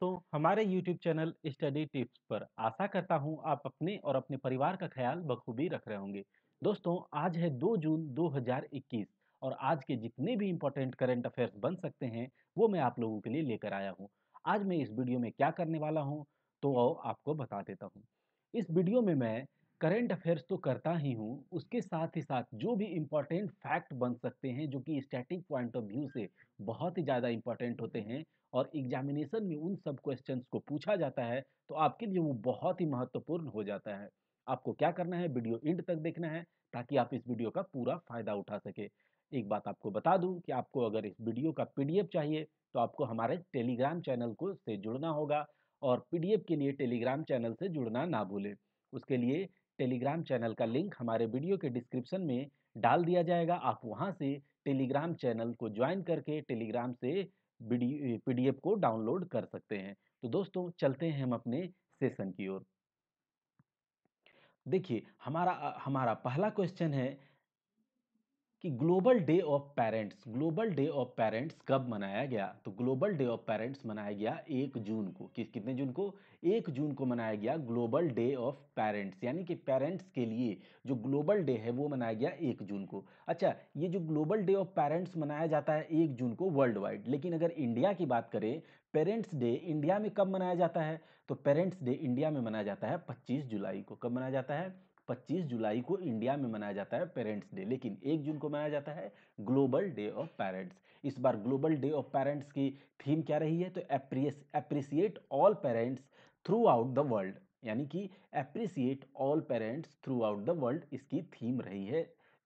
तो हमारे YouTube channel study tips पर आशा करता हूँ आप अपने और अपने परिवार का ख्याल बखूबी रख रहे होंगे दोस्तों आज है 2 जून 2021 और आज के जितने भी इम्पोर्टेंट करेंट अफेयर्स बन सकते हैं वो मैं आप लोगों के लिए लेकर आया हूँ आज मैं इस वीडियो में क्या करने वाला हूँ तो आओ आपको बता देता हूँ इस वीडियो में मैं करेंट अफेयर्स तो करता ही हूँ उसके साथ ही साथ जो भी इम्पॉर्टेंट फैक्ट बन सकते हैं जो कि स्टैटिक पॉइंट ऑफ व्यू से बहुत ही ज़्यादा इम्पॉर्टेंट होते हैं और एग्जामिनेशन में उन सब क्वेश्चंस को पूछा जाता है तो आपके लिए वो बहुत ही महत्वपूर्ण हो जाता है आपको क्या करना है वीडियो एंड तक देखना है ताकि आप इस वीडियो का पूरा फ़ायदा उठा सके एक बात आपको बता दूं कि आपको अगर इस वीडियो का पीडीएफ चाहिए तो आपको हमारे टेलीग्राम चैनल को से जुड़ना होगा और पीडीएफ के लिए टेलीग्राम चैनल से जुड़ना ना भूलें उसके लिए टेलीग्राम चैनल का लिंक हमारे वीडियो के डिस्क्रिप्शन में डाल दिया जाएगा आप वहां से टेलीग्राम चैनल को ज्वाइन करके टेलीग्राम से पीडीएफ को डाउनलोड कर सकते हैं तो दोस्तों चलते हैं हम अपने सेशन की ओर देखिए हमारा हमारा पहला क्वेश्चन है कि global day of parents global day of parents कब मनाया गया तो ग्लोबल डे ऑफ पेरेंट्स मनाया गया एक जून को किस कितने जून को एक जून को मनाया गया ग्लोबल डे ऑफ पेरेंट्स यानी कि पेरेंट्स के लिए जो ग्लोबल डे है वो मनाया गया एक जून को अच्छा ये जो ग्लोबल डे ऑफ पेरेंट्स मनाया जाता है एक जून को वर्ल्ड वाइड लेकिन अगर इंडिया की बात करें पेरेंट्स डे इंडिया में कब मनाया जाता है तो पेरेंट्स डे इंडिया में मनाया जाता है पच्चीस जुलाई को कब मनाया जाता है 25 जुलाई को इंडिया में मनाया जाता है पेरेंट्स डे लेकिन 1 जून को मनाया जाता है ग्लोबल डे ऑफ पेरेंट्स इस बार ग्लोबल डे ऑफ पेरेंट्स की थीम क्या रही है तो appreciate all parents throughout the world यानी कि appreciate all parents throughout the world इसकी थीम रही है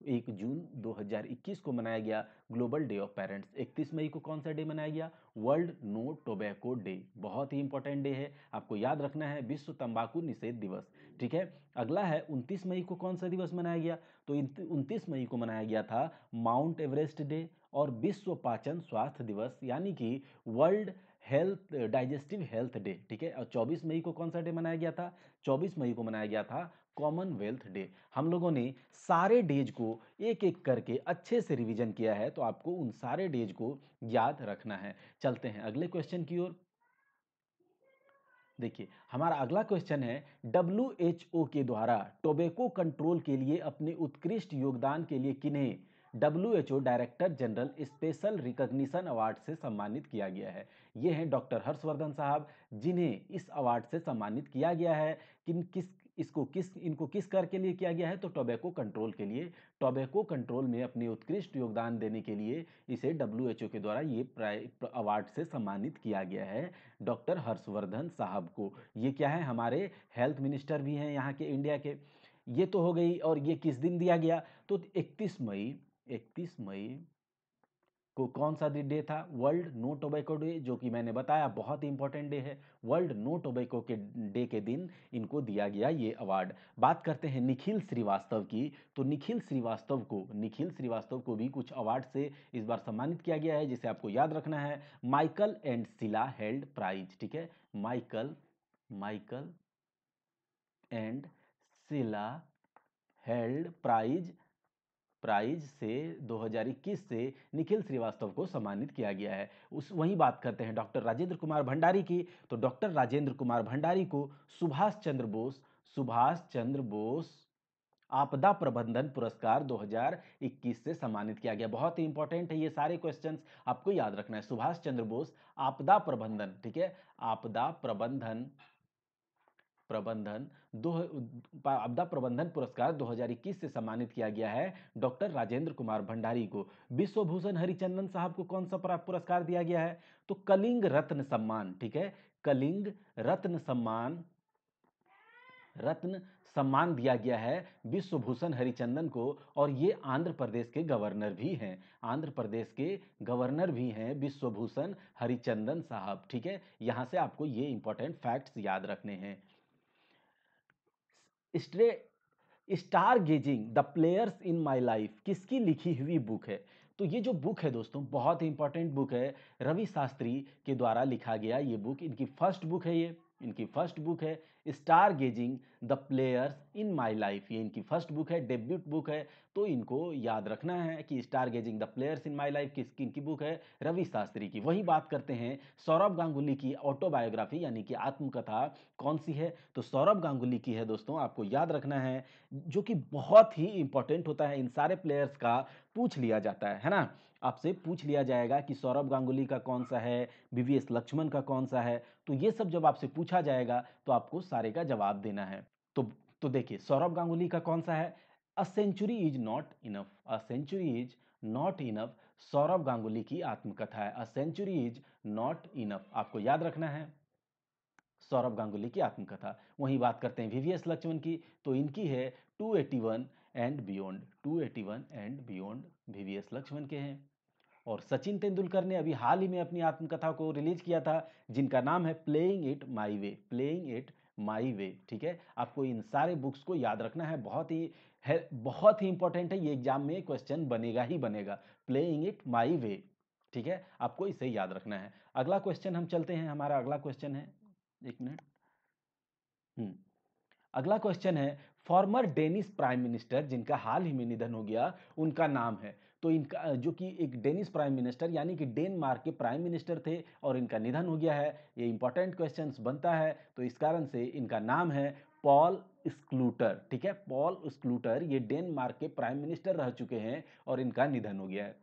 एक जून 2021 को मनाया गया ग्लोबल डे ऑफ पेरेंट्स 31 मई को कौन सा डे मनाया गया वर्ल्ड नो टोबैको डे बहुत ही इंपॉर्टेंट डे है आपको याद रखना है विश्व तंबाकू निषेध दिवस ठीक है अगला है 29 मई को कौन सा दिवस मनाया गया तो 29 मई को मनाया गया था माउंट एवरेस्ट डे और विश्व पाचन स्वास्थ्य दिवस यानी कि world health digestive health day ठीक है और 24 मई को कौन सा डे मनाया गया था 24 मई को मनाया गया था कॉमनवेल्थ डे हम लोगों ने सारे डेज को एक एक करके अच्छे से रिवीजन किया है तो आपको उन सारे डेज को याद रखना है चलते हैं अगले क्वेश्चन की ओर देखिए हमारा अगला क्वेश्चन है डब्ल्यू एच ओ के द्वारा टोबेको कंट्रोल के लिए अपने उत्कृष्ट योगदान के लिए किन्हें W H O director general special recognition award से सम्मानित किया गया है ये हैं डॉक्टर हर्षवर्धन साहब जिन्हें इस अवार्ड से सम्मानित किया गया है किन किस इसको किस इनको किस कार्य के लिए किया गया है तो टोबैको कंट्रोल के लिए टोबैको कंट्रोल में अपने उत्कृष्ट योगदान देने के लिए इसे डब्ल्यू के द्वारा ये अवार्ड से सम्मानित किया गया है डॉक्टर हर्षवर्धन साहब को ये क्या है हमारे हेल्थ मिनिस्टर भी हैं यहाँ के इंडिया के ये तो हो गई और ये किस दिन दिया गया तो 31 मई 31 मई को कौन सा डे था वर्ल्ड नो टोबैको डे जो कि मैंने बताया बहुत ही इंपॉर्टेंट डे है वर्ल्ड नो टोबैको के डे के दिन इनको दिया गया ये अवार्ड बात करते हैं निखिल श्रीवास्तव की तो निखिल श्रीवास्तव को निखिल श्रीवास्तव को भी कुछ अवार्ड से इस बार सम्मानित किया गया है जिसे आपको याद रखना है Michael and Sheila Held prize ठीक है Michael Michael and Sheila Held prize prize से 2021 से निखिल श्रीवास्तव को सम्मानित किया गया है उस वहीं बात करते हैं डॉक्टर राजेंद्र कुमार भंडारी की तो डॉक्टर राजेंद्र कुमार भंडारी को सुभाष चंद्र बोस सुभाष चंद्र बोस आपदा प्रबंधन पुरस्कार 2021 से सम्मानित किया गया बहुत ही इंपॉर्टेंट है ये सारे क्वेश्चंस आपको याद रखना है सुभाष चंद्र बोस आपदा प्रबंधन ठीक है आपदा प्रबंधन प्रबंधन दो आपदा प्रबंधन पुरस्कार 2021 से सम्मानित किया गया है डॉक्टर राजेंद्र कुमार भंडारी को विश्वभूषण हरिचंदन साहब को कौन सा पुरस्कार दिया गया है तो कलिंग रत्न सम्मान ठीक है कलिंग रत्न सम्मान रत्न सम्मान दिया गया है विश्वभूषण हरिचंदन को और ये आंध्र प्रदेश के गवर्नर भी हैं आंध्र प्रदेश के गवर्नर भी हैं विश्वभूषण हरिचंदन साहब ठीक है यहाँ से आपको ये इंपॉर्टेंट फैक्ट्स याद रखने हैं star stargazing the players in my life किसकी लिखी हुई बुक है तो ये जो बुक है दोस्तों बहुत ही इंपॉर्टेंट बुक है रवि शास्त्री के द्वारा लिखा गया ये बुक इनकी फर्स्ट बुक है ये इनकी फर्स्ट बुक है stargazing the players in my life ये इनकी फर्स्ट बुक है डेब्यूट बुक है तो इनको याद रखना है कि stargazing the players in my life किस इनकी बुक है रवि शास्त्री की वही बात करते हैं सौरभ गांगुली की ऑटोबायोग्राफी यानी कि आत्मकथा कौन सी है तो सौरभ गांगुली की है दोस्तों आपको याद रखना है जो कि बहुत ही इंपॉर्टेंट होता है इन सारे प्लेयर्स का पूछ लिया जाता है है ना आपसे पूछ लिया जाएगा कि सौरभ गांगुली का कौन सा है बी लक्ष्मण का कौन सा है तो ये सब जब आपसे पूछा जाएगा तो आपको सारे का जवाब देना है तो तो देखिए सौरभ गांगुली का कौन सा है a century is not enough a century is not enough Saurav Ganguly की आत्मकथा है a century is not enough आपको याद रखना है सौरभ गांगुली की आत्मकथा वहीं बात करते हैं वीवीएस लक्ष्मण की तो इनकी है 281 and beyond 281 and beyond VVS Laxman के हैं और सचिन तेंदुलकर ने अभी हाल ही में अपनी आत्मकथा को रिलीज किया था जिनका नाम है playing it my way playing it my way ठीक है आपको इन सारे बुक्स को याद रखना है बहुत ही है बहुत ही इंपॉर्टेंट है ये एग्जाम में क्वेश्चन बनेगा ही बनेगा प्लेइंग इट माई वे ठीक है आपको इसे याद रखना है अगला क्वेश्चन हम चलते हैं हमारा अगला क्वेश्चन है एक मिनट हम्म। अगला क्वेश्चन है फॉर्मर डेनिस प्राइम मिनिस्टर जिनका हाल ही में निधन हो गया उनका नाम है तो इनका जो कि एक डेनिस प्राइम मिनिस्टर यानी कि डेनमार्क के प्राइम मिनिस्टर थे और इनका निधन हो गया है ये इंपॉर्टेंट क्वेश्चन बनता है तो इस कारण से इनका नाम है पॉल स्क्लूटर ठीक है पॉल स्क्लूटर ये डेनमार्क के प्राइम मिनिस्टर रह चुके हैं और इनका निधन हो गया है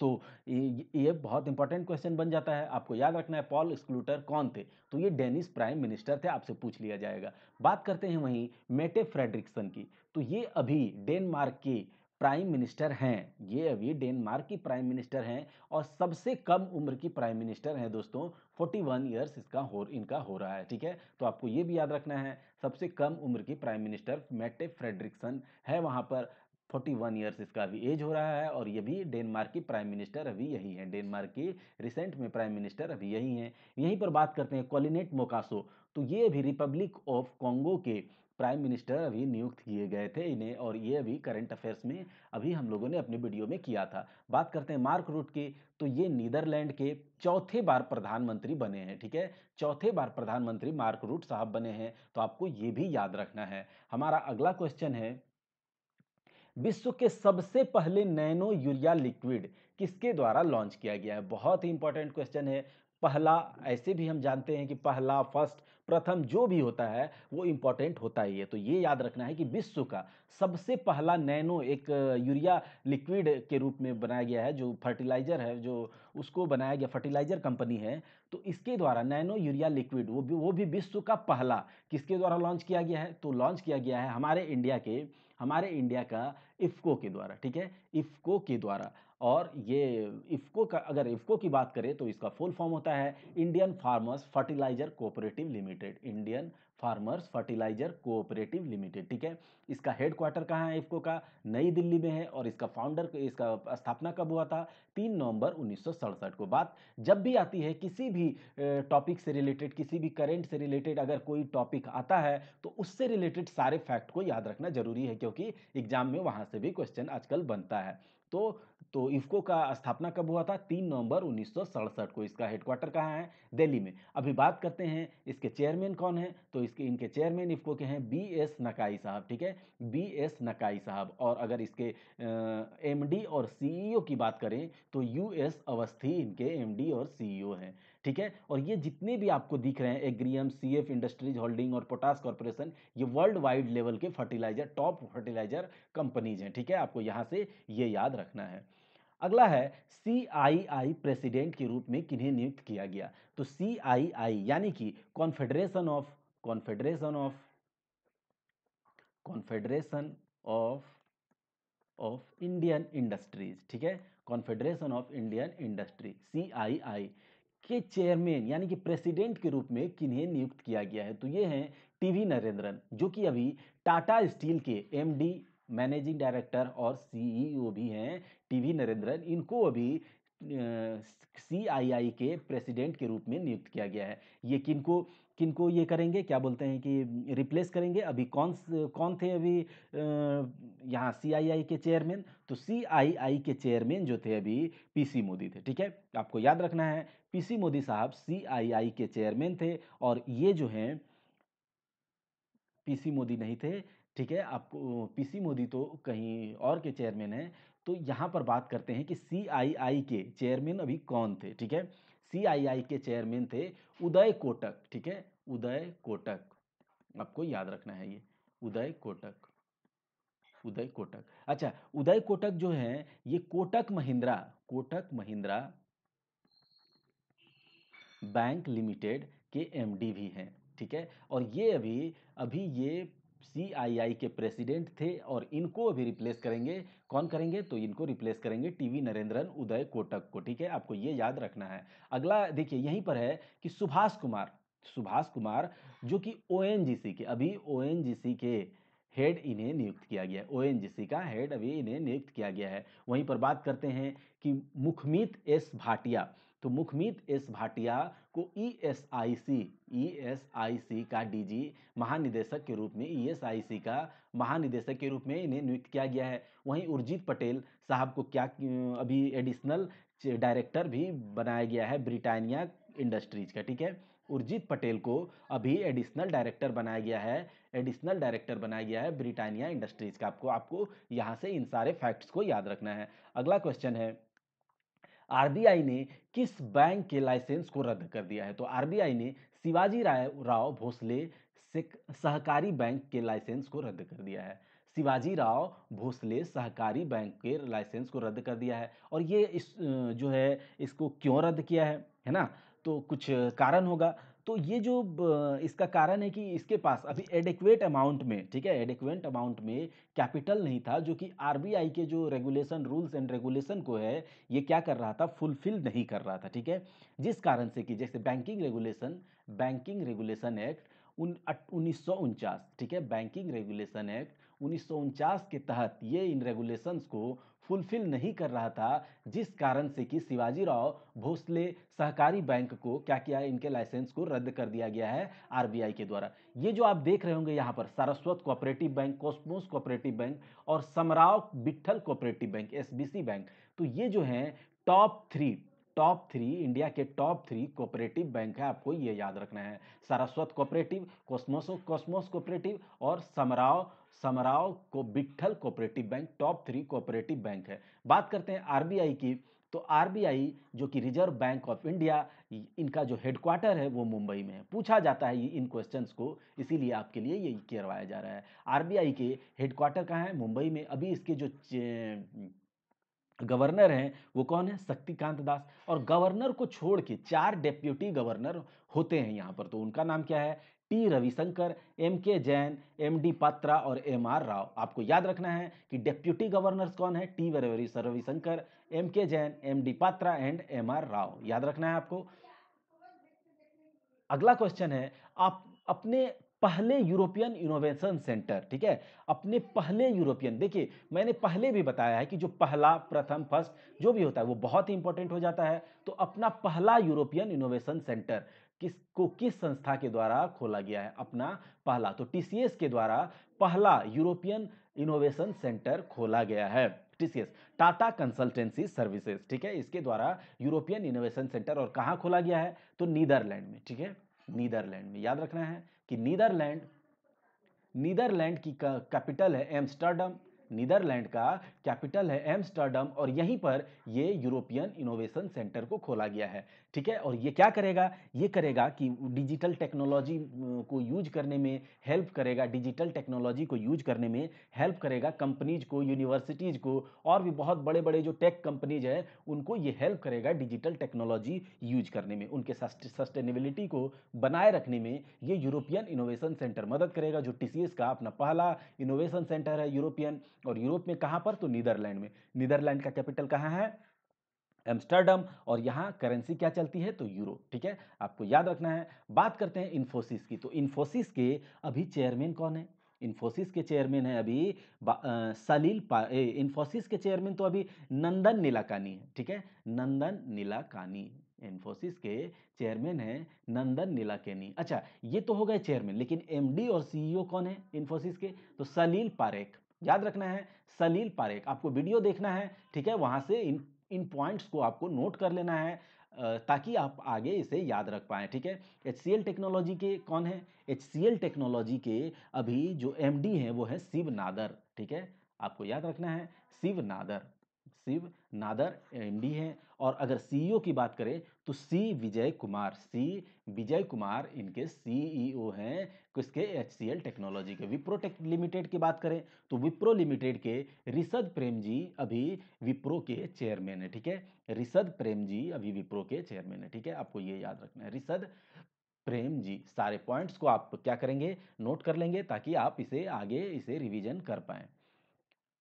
तो ये बहुत इंपॉर्टेंट क्वेश्चन बन जाता है आपको याद रखना है पॉल स्क्लूटर कौन थे तो ये डेनिस प्राइम मिनिस्टर थे आपसे पूछ लिया जाएगा बात करते हैं वहीं मेटे फ्रेडरिक्सन की तो ये अभी डेनमार्क के प्राइम मिनिस्टर हैं ये अभी डेनमार्क की प्राइम मिनिस्टर हैं और सबसे कम उम्र की प्राइम मिनिस्टर हैं दोस्तों 41 वन ईयर्स इसका हो इनका हो रहा है ठीक है तो आपको ये भी याद रखना है सबसे कम उम्र की प्राइम मिनिस्टर मेटे फ्रेडरिक्सन है वहाँ पर 41 वन ईयर्स इसका अभी एज हो रहा है और ये भी डेनमार्क की प्राइम मिनिस्टर अभी यही है डेनमार्क की रिसेंट में प्राइम मिनिस्टर अभी यही हैं यहीं पर बात करते हैं कॉलिनेट मोकासो तो ये भी रिपब्लिक ऑफ कॉन्गो के प्राइम मिनिस्टर अभी नियुक्त किए गए थे इन्हें और ये अभी करंट अफेयर्स में अभी हम लोगों ने अपने वीडियो में किया था बात करते हैं मार्क रूट की तो ये नीदरलैंड के चौथे बार प्रधानमंत्री बने हैं ठीक है चौथे बार प्रधानमंत्री मार्क रूट साहब बने हैं तो आपको ये भी याद रखना है हमारा अगला क्वेश्चन है विश्व के सबसे पहले नैनो यूरिया लिक्विड किसके द्वारा लॉन्च किया गया है बहुत ही इंपॉर्टेंट क्वेश्चन है पहला ऐसे भी हम जानते हैं कि पहला फर्स्ट प्रथम जो भी होता है वो इम्पॉर्टेंट होता ही है तो ये याद रखना है कि विश्व का सबसे पहला नैनो एक यूरिया लिक्विड के रूप में बनाया गया है जो फर्टिलाइज़र है जो उसको बनाया गया फर्टिलाइज़र कंपनी है तो इसके द्वारा नैनो यूरिया लिक्विड वो भी वो भी विश्व का पहला किसके द्वारा लॉन्च किया गया है तो लॉन्च किया गया है हमारे इंडिया के हमारे इंडिया का इफ़्को के द्वारा ठीक है इफ़्को के द्वारा और ये इफ़्को का अगर इफ़्को की बात करें तो इसका फुल फॉर्म होता है Indian farmers fertiliser cooperative limited Indian farmers fertiliser cooperative limited ठीक है इसका हेड क्वार्टर कहाँ है इफको का नई दिल्ली में है और इसका फाउंडर इसका स्थापना कब हुआ था तीन नवंबर उन्नीस को बात जब भी आती है किसी भी टॉपिक से रिलेटेड किसी भी करेंट से रिलेटेड अगर कोई टॉपिक आता है तो उससे रिलेटेड सारे फैक्ट को याद रखना जरूरी है क्योंकि एग्जाम में वहाँ से भी क्वेश्चन आजकल बनता है तो तो इफ्को का स्थापना कब हुआ था तीन नवंबर उन्नीस को इसका हेडक्वार्टर कहाँ है दिल्ली में अभी बात करते हैं इसके चेयरमैन कौन है तो इसके इनके चेयरमैन इफ्को के हैं बी एस नकाई साहब ठीक है बी एस नकाई साहब और अगर इसके एम और सीईओ e की बात करें तो यू एस अवस्थी इनके एम और सीईओ e हैं ठीक है और ये जितने भी आपको दिख रहे हैं Agrium C F industries holding और पोटास कॉरपोरेशन ये वर्ल्ड वाइड लेवल के फर्टिलाइजर टॉप फर्टिलाइजर कंपनीज हैं ठीक है आपको यहाँ से ये याद रखना है अगला है सीआईआई प्रेसिडेंट के रूप में किन्हें नियुक्त किया गया तो सीआईआई यानी कि confederation of confederation of confederation of of Indian industries ठीक है confederation of Indian industry CII के चेयरमैन यानी कि प्रेसिडेंट के रूप में किन्हें नियुक्त किया गया है तो ये हैं टीवी नरेंद्रन जो कि अभी टाटा स्टील के एमडी मैनेजिंग डायरेक्टर और सीईओ e भी हैं टीवी नरेंद्रन इनको अभी सीआईआई के प्रेसिडेंट के रूप में नियुक्त किया गया है ये किनको किनको ये करेंगे क्या बोलते हैं कि रिप्लेस करेंगे अभी कौन कौन थे अभी यहाँ सीआईआई के चेयरमैन तो सीआईआई के चेयरमैन जो थे अभी पीसी मोदी थे ठीक है आपको याद रखना है पीसी मोदी साहब सीआईआई के चेयरमैन थे और ये जो हैं पीसी मोदी नहीं थे ठीक है आपको पीसी मोदी तो कहीं और के चेयरमैन हैं तो यहाँ पर बात करते हैं कि सीआईआई के चेयरमैन अभी कौन थे ठीक है सीआईआई के चेयरमैन थे उदय कोटक ठीक है उदय कोटक आपको याद रखना है ये उदय कोटक उदय कोटक अच्छा उदय कोटक जो है ये कोटक महिंद्रा कोटक महिंद्रा बैंक लिमिटेड के एमडी भी हैं ठीक है और ये अभी अभी ये सीआईआई के प्रेसिडेंट थे और इनको अभी रिप्लेस करेंगे कौन करेंगे तो इनको रिप्लेस करेंगे टीवी नरेंद्रन उदय कोटक को ठीक है आपको ये याद रखना है अगला देखिए यहीं पर है कि सुभाष कुमार सुभाष कुमार जो कि ओ के अभी ओ के हेड इन्हें नियुक्त किया गया है ओ का हेड अभी इन्हें नियुक्त किया गया है वहीं पर बात करते हैं कि मुखमीत एस भाटिया तो मुखमीत एस भाटिया को ईएसआईसी e ईएसआईसी e का डीजी महानिदेशक के रूप में ईएसआईसी e का महानिदेशक के रूप में इन्हें नियुक्त किया गया है वहीं उर्जित पटेल साहब को क्या अभी एडिशनल डायरेक्टर भी बनाया गया है ब्रिटानिया इंडस्ट्रीज का ठीक है उर्जित पटेल को अभी एडिशनल डायरेक्टर बनाया गया है एडिशनल डायरेक्टर बनाया गया है ब्रिटानिया इंडस्ट्रीज का आपको आपको यहाँ से इन सारे फैक्ट्स को याद रखना है अगला क्वेश्चन है आरबीआई ने किस बैंक के लाइसेंस को रद्द कर दिया है तो आरबीआई ने शिवाजी राय राव भोसले सहकारी बैंक के लाइसेंस को रद्द कर दिया है शिवाजी राव भोसले सहकारी बैंक के लाइसेंस को रद्द कर दिया है और ये इस जो है इसको क्यों रद्द किया है है ना तो कुछ कारण होगा तो ये जो इसका कारण है कि इसके पास अभी एडिक्वेट अमाउंट में ठीक है एडिक्वेट अमाउंट में कैपिटल नहीं था जो कि आर के जो रेगुलेशन रूल्स एंड रेगुलेशन को है ये क्या कर रहा था फुलफिल नहीं कर रहा था ठीक है जिस कारण से कि जैसे banking regulation banking regulation act उन उन्नीस ठीक है बैंकिंग रेगुलेशन एक्ट उन्नीस के तहत ये इन रेगुलेशंस को फुलफिल नहीं कर रहा था जिस कारण से कि शिवाजी राव भोसले सहकारी बैंक को क्या किया इनके लाइसेंस को रद्द कर दिया गया है आरबीआई के द्वारा ये जो आप देख रहे होंगे यहाँ पर Saraswat cooperative bank Cosmos cooperative bank और Shamrao Vithal cooperative bank S bank तो ये जो है top three top three India के टॉप थ्री कोऑपरेटिव बैंक है आपको ये याद रखना है सारस्वत कोऑपरेटिव कॉस्मोसो कॉस्मोस कोऑपरेटिव और समराव समराव को Vithal cooperative bank top three cooperative bank है बात करते हैं आरबीआई की तो आरबीआई जो कि रिजर्व बैंक ऑफ इंडिया इनका जो हेडक्वार्टर है वो मुंबई में है पूछा जाता है इन क्वेश्चंस को इसीलिए आपके लिए ये करवाया जा रहा है आरबीआई के हेडक्वार्टर कहाँ है मुंबई में अभी इसके जो गवर्नर हैं वो कौन है शक्तिकांत दास और गवर्नर को छोड़ के चार डेप्यूटी गवर्नर होते हैं यहाँ पर तो उनका नाम क्या है P Ravishankar M K Jain M D Patra और एम आर राव आपको याद रखना है कि डेप्यूटी गवर्नर्स कौन है T Ravishankar M K Jain M D Patra and M R Rao याद रखना है आपको अगला क्वेश्चन है आप अपने पहले यूरोपियन इनोवेशन सेंटर ठीक है अपने पहले यूरोपियन देखिए मैंने पहले भी बताया है कि जो पहला प्रथम फर्स्ट जो भी होता है वो बहुत ही इंपॉर्टेंट हो जाता है तो अपना पहला यूरोपियन इनोवेशन सेंटर को किस संस्था के द्वारा खोला गया है अपना पहला तो टीसीएस के द्वारा पहला यूरोपियन इनोवेशन सेंटर खोला गया है टीसीएस टाटा कंसल्टेंसी सर्विसेज ठीक है इसके द्वारा यूरोपियन इनोवेशन सेंटर और कहाँ खोला गया है तो नीदरलैंड में ठीक है नीदरलैंड में याद रखना है कि नीदरलैंड नीदरलैंड की कैपिटल है एम्स्टर्डम नीदरलैंड का कैपिटल है एम्स्टर्डम और यहीं पर ये यूरोपियन इनोवेशन सेंटर को खोला गया है ठीक है और ये क्या करेगा ये करेगा कि डिजिटल टेक्नोलॉजी को यूज करने में हेल्प करेगा डिजिटल टेक्नोलॉजी को यूज करने में हेल्प करेगा कंपनीज को यूनिवर्सिटीज़ को और भी बहुत बड़े बड़े जो टेक कंपनीज हैं उनको ये हेल्प करेगा डिजिटल टेक्नोलॉजी यूज करने में उनके सस्टेनेबिलिटी को बनाए रखने में ये यूरोपियन इनोवेशन सेंटर मदद करेगा जो टी का अपना पहला इनोवेशन सेंटर है यूरोपियन और यूरोप में कहाँ पर तो नीदरलैंड में नीदरलैंड का कैपिटल कहाँ है एम्स्टर्डम और यहाँ करेंसी क्या चलती है तो यूरो ठीक है आपको याद रखना है बात करते हैं इन्फोसिस की तो इन्फोसिस के अभी चेयरमैन कौन है इन्फोसिस के चेयरमैन है अभी सलील इन्फोसिस के चेयरमैन तो अभी नंदन नीलाकानी है ठीक है नंदन नीलाकानी इन्फोसिस के चेयरमैन है नंदन नीलाकेनी अच्छा ये तो हो गए चेयरमैन लेकिन एमडी और सीईओ कौन है इन्फोसिस के तो सलील पारेख याद रखना है सलील पारेख आपको वीडियो देखना है ठीक है वहाँ से इन इन पॉइंट्स को आपको नोट कर लेना है ताकि आप आगे इसे याद रख पाएँ ठीक है एच सी एल टेक्नोलॉजी के कौन है एच सी एल टेक्नोलॉजी के अभी जो एम डी हैं वो है शिव नादर ठीक है आपको याद रखना है शिव नादर शिव नादर एमडी हैं और अगर सीईओ e की बात करें तो सी विजय कुमार सी विजय कुमार इनके सीईओ e हैं किसके एच सी टेक्नोलॉजी के विप्रो टेक लिमिटेड की बात करें तो विप्रो लिमिटेड के रिशद प्रेम जी अभी विप्रो के चेयरमैन है ठीक है रिशद प्रेम जी अभी विप्रो के चेयरमैन है ठीक है आपको ये याद रखना है रिशद प्रेम जी सारे पॉइंट्स को आप क्या करेंगे नोट कर लेंगे ताकि आप इसे आगे इसे रिवीजन कर पाएँ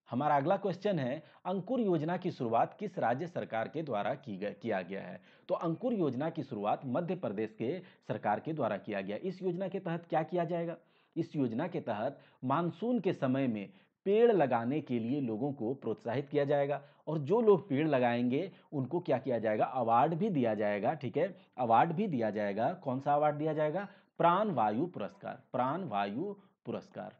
हमारा अगला क्वेश्चन है अंकुर योजना की शुरुआत किस राज्य सरकार के द्वारा की गया किया गया है तो अंकुर योजना की शुरुआत मध्य प्रदेश के सरकार के द्वारा किया गया इस योजना के तहत क्या किया जाएगा इस योजना के तहत मानसून के समय में पेड़ लगाने के लिए लोगों को प्रोत्साहित किया जाएगा और जो लोग पेड़ लगाएंगे उनको क्या किया जाएगा अवार्ड भी दिया जाएगा ठीक है अवार्ड भी दिया जाएगा कौन सा अवार्ड दिया जाएगा प्राण वायु पुरस्कार प्राण वायु पुरस्कार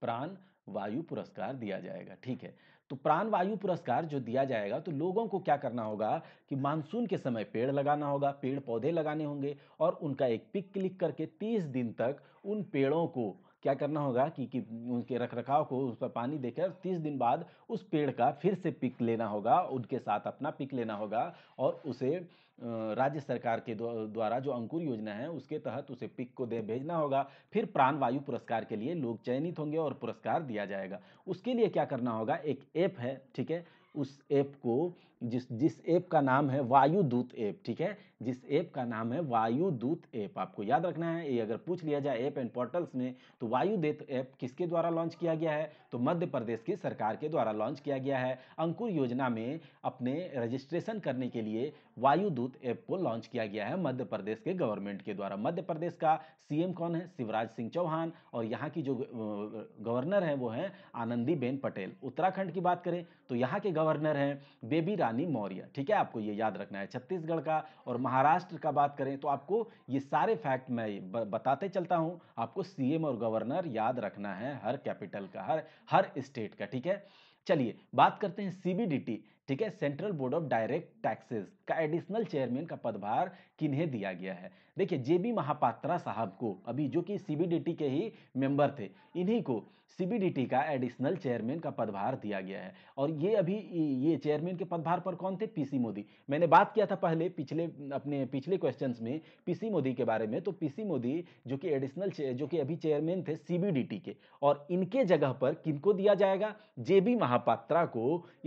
प्राण वायु पुरस्कार दिया जाएगा ठीक है तो प्राण वायु पुरस्कार जो दिया जाएगा तो लोगों को क्या करना होगा कि मानसून के समय पेड़ लगाना होगा पेड़ पौधे लगाने होंगे और उनका एक पिक क्लिक करके तीस दिन तक उन पेड़ों को क्या करना होगा कि, कि उनके रख रखाव को उस पर पानी देकर तीस दिन बाद उस पेड़ का फिर से पिक लेना होगा उनके साथ अपना पिक लेना होगा और उसे राज्य सरकार के द्वारा जो अंकुर योजना है उसके तहत उसे पिक को दे भेजना होगा फिर प्राणवायु पुरस्कार के लिए लोग चयनित होंगे और पुरस्कार दिया जाएगा उसके लिए क्या करना होगा एक ऐप है ठीक है उस ऐप को जिस जिस ऐप का नाम है वायु दूत ऐप ठीक है जिस ऐप का नाम है वायु दूत ऐप आपको याद रखना है ये अगर पूछ लिया जाए ऐप एंड पोर्टल्स में तो वायु दूत ऐप किसके द्वारा लॉन्च किया गया है तो मध्य प्रदेश की सरकार के द्वारा लॉन्च किया गया है अंकुर योजना में अपने रजिस्ट्रेशन करने के लिए वायुदूत ऐप को लॉन्च किया गया है मध्य प्रदेश के गवर्नमेंट के द्वारा मध्य प्रदेश का सी कौन है शिवराज सिंह चौहान और यहाँ की जो गवर्नर है वो है आनंदीबेन पटेल उत्तराखंड की बात करें तो यहाँ के गवर्नर हैं बेबी रानी मौर्य ठीक है आपको ये याद रखना है छत्तीसगढ़ का और महाराष्ट्र का बात करें तो आपको ये सारे फैक्ट मैं बताते चलता हूँ आपको सीएम और गवर्नर याद रखना है हर कैपिटल का हर हर स्टेट का ठीक है चलिए बात करते हैं सीबीडीटी ठीक है central board of direct taxes का एडिशनल चेयरमैन का पदभार किन्हें दिया गया है देखिए जेबी महापात्रा साहब को अभी जो कि सीबीडीटी के ही मेंबर थे इन्हीं को सीबीडीटी का एडिशनल चेयरमैन का पदभार दिया गया है और ये अभी ये चेयरमैन के पदभार पर कौन थे पीसी मोदी मैंने बात किया था पहले पिछले अपने पिछले क्वेश्चन में पीसी मोदी के बारे में तो पीसी मोदी जो कि एडिशनल जो कि अभी चेयरमैन थे सीबीडीटी के और इनके जगह पर किनको दिया जाएगा जेबी महापात्रा को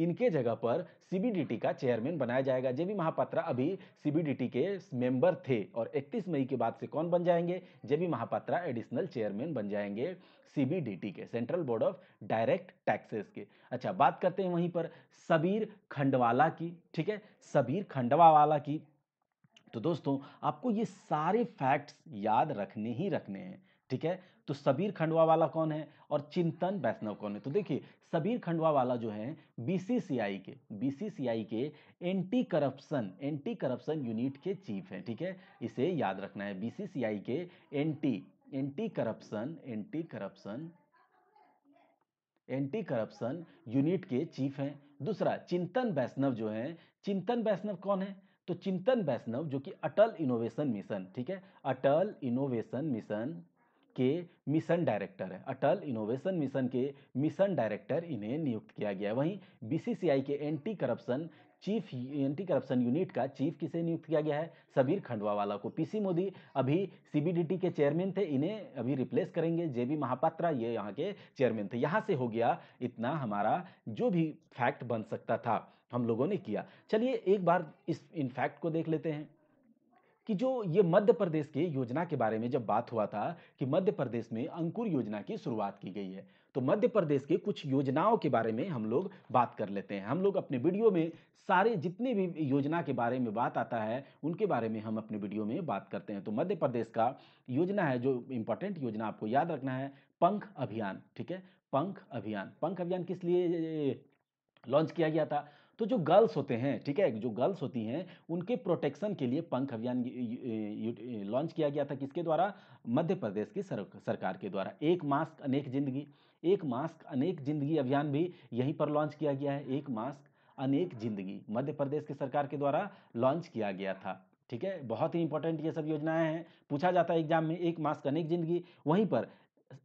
इनके जगह पर सीबीडीटी का चेयरमैन बनाया जाएगा जेबी महापात्रा अभी सीबीडीटी के मेंबर थे और 31 मई के बाद से कौन बन जाएंगे जेबी महापात्रा एडिशनल चेयरमैन बन जाएंगे सीबीडीटी के central board of direct taxes के अच्छा बात करते हैं वहीं पर सबीर खंडवाला की ठीक है सबीर खंडवा वाला की तो दोस्तों आपको ये सारे फैक्ट्स याद रखने ही रखने हैं ठीक है तो सबीर खंडवा वाला कौन है और चिंतन वैष्णव कौन है तो देखिए सबीर वाला जो है बीसीसीआई के बीसीसीआई के anti corruption anti corruption unit के चीफ हैं ठीक है इसे याद रखना है बीसीसीआई के anti anti corruption anti corruption anti corruption unit के चीफ हैं दूसरा चिंतन वैष्णव जो है चिंतन वैष्णव कौन है तो चिंतन वैष्णव जो कि अटल इनोवेशन मिशन ठीक है अटल इनोवेशन मिशन के मिशन डायरेक्टर है अटल इनोवेशन मिशन के मिशन डायरेक्टर इन्हें नियुक्त किया गया वहीं बीसीसीआई के anti corruption chief anti corruption unit का चीफ किसे नियुक्त किया गया है सबीर खंडवा वाला को पीसी मोदी अभी सीबीडीटी के चेयरमैन थे इन्हें अभी रिप्लेस करेंगे जे बी महापात्रा ये यहाँ के चेयरमैन थे यहाँ से हो गया इतना हमारा जो भी फैक्ट बन सकता था हम लोगों ने किया चलिए एक बार इस इन फैक्ट को देख लेते हैं कि जो ये मध्य प्रदेश के योजना के बारे में जब बात हुआ था कि मध्य प्रदेश में अंकुर योजना की शुरुआत की गई है तो मध्य प्रदेश के कुछ योजनाओं के बारे में हम लोग बात कर लेते हैं हम लोग अपने वीडियो में सारे जितने भी योजना के बारे में बात आता है उनके बारे में हम अपने वीडियो में बात करते हैं तो मध्य प्रदेश का योजना है जो इम्पोर्टेंट योजना आपको याद रखना है पंख अभियान ठीक है पंख अभियान पंख अभियान किस लिए लॉन्च किया गया था तो जो गर्ल्स होते हैं ठीक है जो गर्ल्स होती हैं उनके प्रोटेक्शन के लिए पंख अभियान लॉन्च किया गया था किसके द्वारा मध्य प्रदेश की सरकार के द्वारा एक मास्क अनेक जिंदगी एक मास्क अनेक जिंदगी अभियान भी यहीं पर लॉन्च किया गया है एक मास्क अनेक जिंदगी मध्य प्रदेश की सरकार के द्वारा लॉन्च किया गया था ठीक है बहुत ही इंपॉर्टेंट ये सब योजनाएं हैं पूछा जाता है एग्जाम में एक मास्क अनेक जिंदगी वहीं पर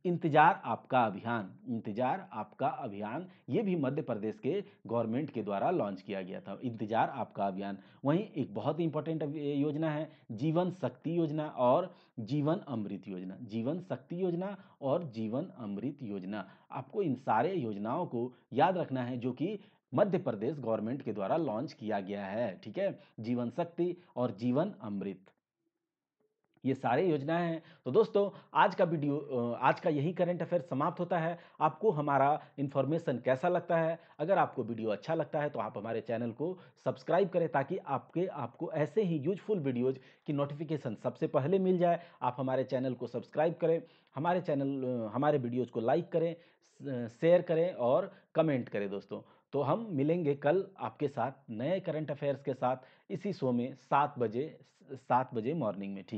इंतजार आपका अभियान इंतजार आपका अभियान ये भी मध्य प्रदेश के गवर्नमेंट के द्वारा लॉन्च किया गया था इंतजार आपका अभियान वहीं एक बहुत ही इंपॉर्टेंट योजना है जीवन शक्ति योजना और जीवन अमृत योजना जीवन शक्ति योजना और जीवन अमृत योजना आपको इन सारे योजनाओं को याद रखना है जो कि मध्य प्रदेश गवर्नमेंट के द्वारा लॉन्च किया गया है ठीक है जीवन शक्ति और जीवन अमृत ये सारे योजनाएं हैं तो दोस्तों आज का वीडियो आज का यही करंट अफेयर समाप्त होता है आपको हमारा इन्फॉर्मेशन कैसा लगता है अगर आपको वीडियो अच्छा लगता है तो आप हमारे चैनल को सब्सक्राइब करें ताकि आपके आपको ऐसे ही यूजफुल वीडियोज़ की नोटिफिकेशन सबसे पहले मिल जाए आप हमारे चैनल को सब्सक्राइब करें हमारे चैनल हमारे वीडियोज़ को लाइक करें शेयर करें और कमेंट करें दोस्तों तो हम मिलेंगे कल आपके साथ नए करंट अफेयर्स के साथ इसी शो में सात बजे सात बजे मॉर्निंग में ठीक